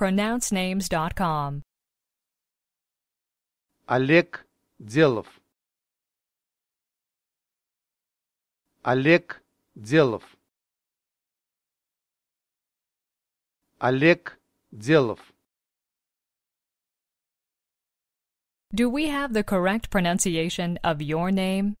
pronouncenames.com. Олег Делов. Олег Делов. Олег Делов. Do we have the correct pronunciation of your name?